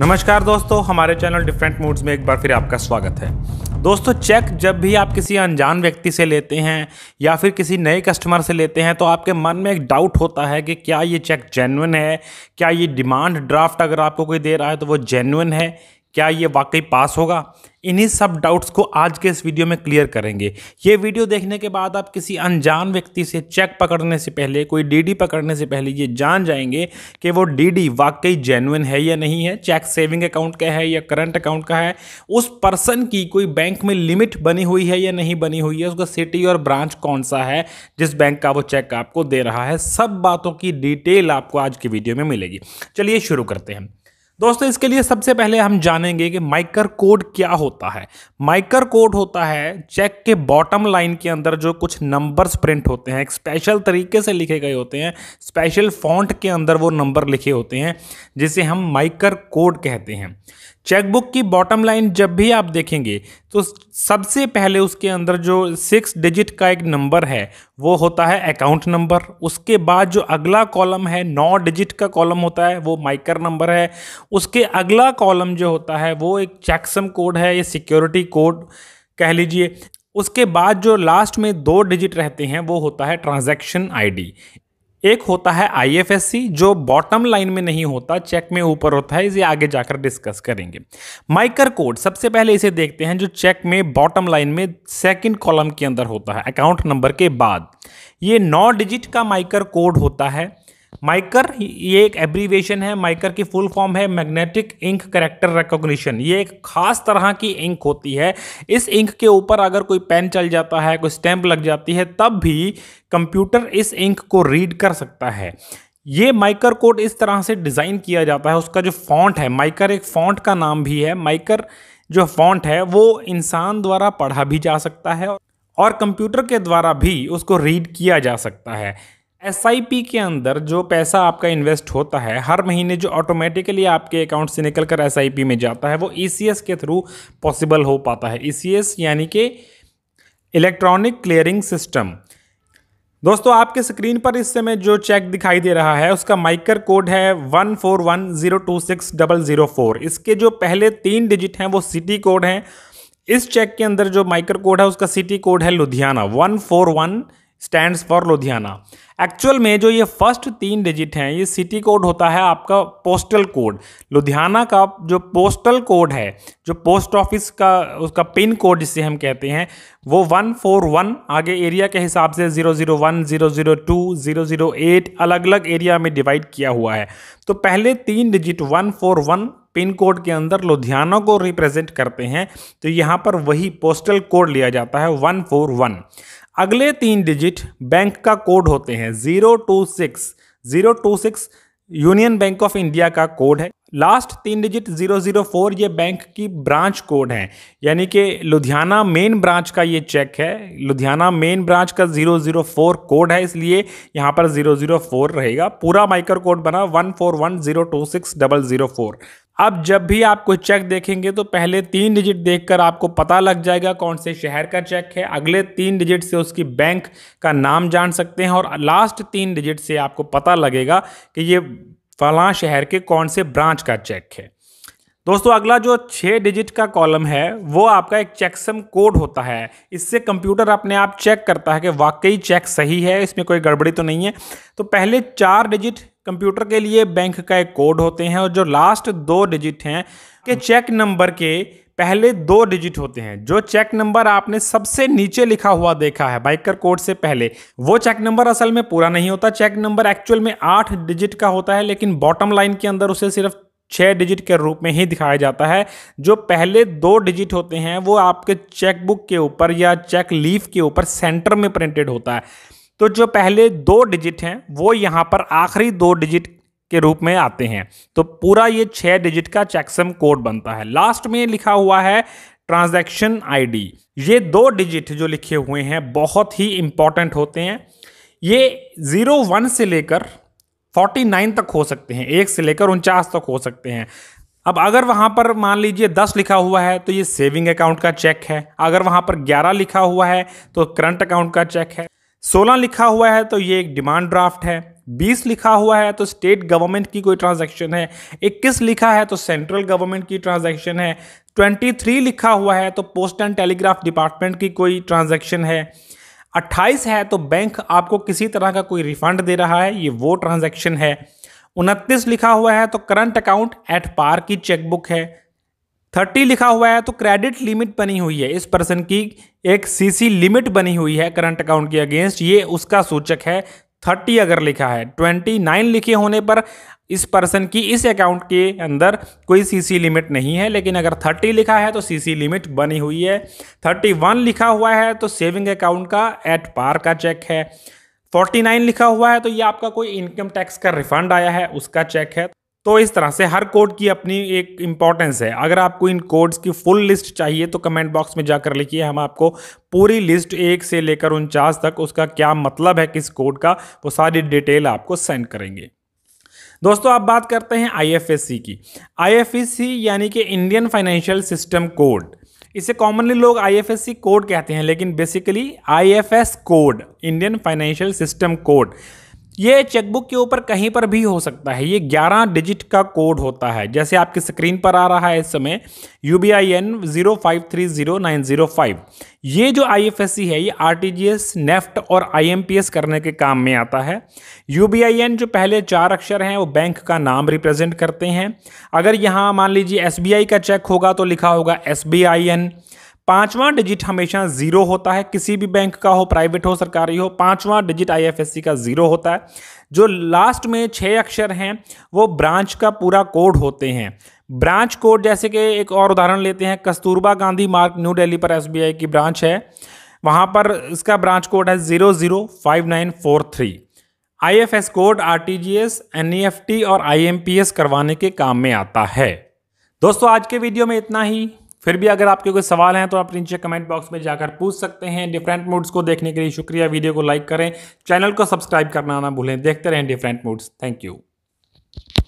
नमस्कार दोस्तों हमारे चैनल डिफरेंट मूड्स में एक बार फिर आपका स्वागत है दोस्तों चेक जब भी आप किसी अनजान व्यक्ति से लेते हैं या फिर किसी नए कस्टमर से लेते हैं तो आपके मन में एक डाउट होता है कि क्या ये चेक जेन्युन है क्या ये डिमांड ड्राफ्ट अगर आपको कोई दे रहा है तो वो जेन्युन है क्या ये वाकई पास होगा इन्हीं सब डाउट्स को आज के इस वीडियो में क्लियर करेंगे ये वीडियो देखने के बाद आप किसी अनजान व्यक्ति से चेक पकड़ने से पहले कोई डीडी पकड़ने से पहले ये जान जाएंगे कि वो डीडी वाकई जेनुइन है या नहीं है चेक सेविंग अकाउंट का है या करंट अकाउंट का है उस पर्सन की कोई बैंक में लिमिट बनी हुई है या नहीं बनी हुई है उसका सिटी और ब्रांच कौन सा है जिस बैंक का वो चेक आपको दे रहा है सब बातों की डिटेल आपको आज की वीडियो में मिलेगी चलिए शुरू करते हैं दोस्तों इसके लिए सबसे पहले हम जानेंगे कि माइकर कोड क्या होता है माइकर कोड होता है चेक के बॉटम लाइन के अंदर जो कुछ नंबर्स प्रिंट होते हैं एक स्पेशल तरीके से लिखे गए होते हैं स्पेशल फॉन्ट के अंदर वो नंबर लिखे होते हैं जिसे हम माइकर कोड कहते हैं चेकबुक की बॉटम लाइन जब भी आप देखेंगे तो सबसे पहले उसके अंदर जो सिक्स डिजिट का एक नंबर है वो होता है अकाउंट नंबर उसके बाद जो अगला कॉलम है नौ डिजिट का कॉलम होता है वो माइकर नंबर है उसके अगला कॉलम जो होता है वो एक चैक्सम कोड है या सिक्योरिटी कोड कह लीजिए उसके बाद जो लास्ट में दो डिजिट रहते हैं वो होता है ट्रांजैक्शन आईडी एक होता है आईएफएससी जो बॉटम लाइन में नहीं होता चेक में ऊपर होता है इसे आगे जाकर डिस्कस करेंगे माइकर कोड सबसे पहले इसे देखते हैं जो चेक में बॉटम लाइन में सेकंड कॉलम के अंदर होता है अकाउंट नंबर के बाद ये नौ डिजिट का माइकर कोड होता है माइकर ये एक एब्रीवेशन है माइकर की फुल फॉर्म है मैग्नेटिक इंक करेक्टर रिकॉग्निशन ये एक खास तरह की इंक होती है इस इंक के ऊपर अगर कोई पेन चल जाता है कोई स्टैंप लग जाती है तब भी कंप्यूटर इस इंक को रीड कर सकता है ये माइकर कोड इस तरह से डिज़ाइन किया जाता है उसका जो फॉन्ट है माइकर एक फॉन्ट का नाम भी है माइकर जो फॉन्ट है वो इंसान द्वारा पढ़ा भी जा सकता है और कंप्यूटर के द्वारा भी उसको रीड किया जा सकता है एस के अंदर जो पैसा आपका इन्वेस्ट होता है हर महीने जो ऑटोमेटिकली आपके अकाउंट से निकल कर एस में जाता है वो ई e के थ्रू पॉसिबल हो पाता है ई e यानी कि इलेक्ट्रॉनिक क्लियरिंग सिस्टम दोस्तों आपके स्क्रीन पर इस समय जो चेक दिखाई दे रहा है उसका माइकर कोड है one four one zero two six double zero four इसके जो पहले तीन डिजिट हैं वो सिटी कोड हैं इस चेक के अंदर जो माइकर कोड है उसका सिटी कोड है Ludhiana one four one stand for Ludhiana actual में जो ये फर्स्ट तीन डिजिट हैं ये सिटी कोड होता है आपका पोस्टल कोड लुधियाना का जो पोस्टल कोड है जो पोस्ट ऑफिस का उसका पिन कोड जिसे हम कहते हैं वो वन फोर वन आगे एरिया के हिसाब से zero zero one zero zero two zero zero eight अलग अलग एरिया में डिवाइड किया हुआ है तो पहले तीन digit one four one pin code के अंदर लुधियाना को रिप्रेजेंट करते हैं तो यहाँ पर वही पोस्टल कोड लिया जाता है वन फोर वन अगले तीन डिजिट बैंक का कोड होते हैं zero two six zero two six union bank of India का कोड है लास्ट तीन डिजिट जीरो जीरो फोर ये बैंक की ब्रांच कोड है यानी कि लुधियाना मेन ब्रांच का ये चेक है लुधियाना मेन ब्रांच का जीरो जीरो फोर कोड है इसलिए यहाँ पर जीरो जीरो फोर रहेगा पूरा माइकर कोड बना one four one zero two six double zero four अब जब भी आप कोई चेक देखेंगे तो पहले तीन डिजिट देखकर आपको पता लग जाएगा कौन से शहर का चेक है अगले तीन डिजिट से उसकी बैंक का नाम जान सकते हैं और लास्ट तीन डिजिट से आपको पता लगेगा कि ये फलां शहर के कौन से ब्रांच का चेक है दोस्तों अगला जो छः डिजिट का कॉलम है वो आपका एक चेकसम कोड होता है इससे कंप्यूटर अपने आप चेक करता है कि वाकई चेक सही है इसमें कोई गड़बड़ी तो नहीं है तो पहले चार डिजिट कंप्यूटर के लिए बैंक का एक कोड होते हैं और जो लास्ट दो डिजिट हैं के चेक नंबर के पहले दो डिजिट होते हैं जो चेक नंबर आपने सबसे नीचे लिखा हुआ देखा है बाइकर कोड से पहले वो चेक नंबर असल में पूरा नहीं होता चेक नंबर एक्चुअल में आठ डिजिट का होता है लेकिन बॉटम लाइन के अंदर उसे सिर्फ छः डिजिट के रूप में ही दिखाया जाता है जो पहले दो डिजिट होते हैं वो आपके चेकबुक के ऊपर या चेक लीफ के ऊपर सेंटर में प्रिंटेड होता है तो जो पहले दो डिजिट हैं वो यहाँ पर आखिरी दो डिजिट के रूप में आते हैं तो पूरा ये छह डिजिट का चेकसम कोड बनता है लास्ट में लिखा हुआ है ट्रांजैक्शन आईडी ये दो डिजिट जो लिखे हुए हैं बहुत ही इंपॉर्टेंट होते हैं ये ज़ीरो वन से लेकर फोर्टी नाइन तक हो सकते हैं एक से लेकर उनचास तक हो सकते हैं अब अगर वहाँ पर मान लीजिए दस लिखा हुआ है तो ये सेविंग अकाउंट का चेक है अगर वहाँ पर ग्यारह लिखा हुआ है तो करंट अकाउंट का चेक है सोलह लिखा हुआ है तो ये एक डिमांड ड्राफ्ट है बीस लिखा हुआ है तो स्टेट गवर्नमेंट की कोई ट्रांजेक्शन है इक्कीस लिखा है तो सेंट्रल गवर्नमेंट की ट्रांजेक्शन है ट्वेंटी थ्री लिखा हुआ है तो पोस्ट एंड टेलीग्राफ डिपार्टमेंट की कोई ट्रांजेक्शन है अट्ठाईस है तो बैंक आपको किसी तरह का कोई रिफंड दे रहा है ये वो ट्रांजेक्शन है उनतीस लिखा हुआ है तो करंट अकाउंट एट पार की चेकबुक है थर्टी लिखा हुआ है तो क्रेडिट लिमिट बनी हुई है इस पर्सन की एक सीसी लिमिट बनी हुई है करंट अकाउंट के अगेंस्ट ये उसका सूचक है थर्टी अगर लिखा है ट्वेंटी नाइन लिखे होने पर इस पर्सन की इस अकाउंट के अंदर कोई सीसी लिमिट नहीं है लेकिन अगर थर्टी लिखा है तो सीसी लिमिट बनी हुई है थर्टी वन लिखा हुआ है तो सेविंग अकाउंट का एट पार का चेक है फोर्टी नाइन लिखा हुआ है तो ये आपका कोई इनकम टैक्स का रिफंड आया है उसका चेक है तो इस तरह से हर कोड की अपनी एक इंपॉर्टेंस है अगर आपको इन कोड्स की फुल लिस्ट चाहिए तो कमेंट बॉक्स में जाकर लिखिए हम आपको पूरी लिस्ट एक से लेकर उनचास तक उसका क्या मतलब है किस कोड का वो सारी डिटेल आपको सेंड करेंगे दोस्तों आप बात करते हैं आई की आई यानी कि इंडियन फाइनेंशियल सिस्टम कोड इसे कॉमनली लोग आई कोड कहते हैं लेकिन basically I code Indian financial system code ये चेकबुक के ऊपर कहीं पर भी हो सकता है ये 11 डिजिट का कोड होता है जैसे आपकी स्क्रीन पर आ रहा है इस समय U B I N zero five three zero nine zero five ये जो आई एफ एस सी है ये R T G S NEFT और आई एम पी एस करने के काम में आता है यू बी आई एन जो पहले चार अक्षर हैं वो बैंक का नाम रिप्रेजेंट करते हैं अगर यहाँ मान लीजिए एस बी आई का चेक होगा तो लिखा होगा एस बी आई एन पांचवां डिजिट हमेशा जीरो होता है किसी भी बैंक का हो प्राइवेट हो सरकारी हो पांचवां डिजिट आईएफएससी का जीरो होता है जो लास्ट में छः अक्षर हैं वो ब्रांच का पूरा कोड होते हैं ब्रांच कोड जैसे कि एक और उदाहरण लेते हैं कस्तूरबा गांधी मार्ग न्यू दिल्ली पर एसबीआई की ब्रांच है वहाँ पर इसका ब्रांच कोड है zero zero five nine four three I F S code R T G S N E F T और आई एम पी एस करवाने के काम में आता है दोस्तों आज के वीडियो में इतना ही फिर भी अगर आपके कोई सवाल हैं तो आप नीचे कमेंट बॉक्स में जाकर पूछ सकते हैं डिफरेंट मूड्स को देखने के लिए शुक्रिया वीडियो को लाइक करें चैनल को सब्सक्राइब करना ना भूलें देखते रहें डिफरेंट मूड्स थैंक यू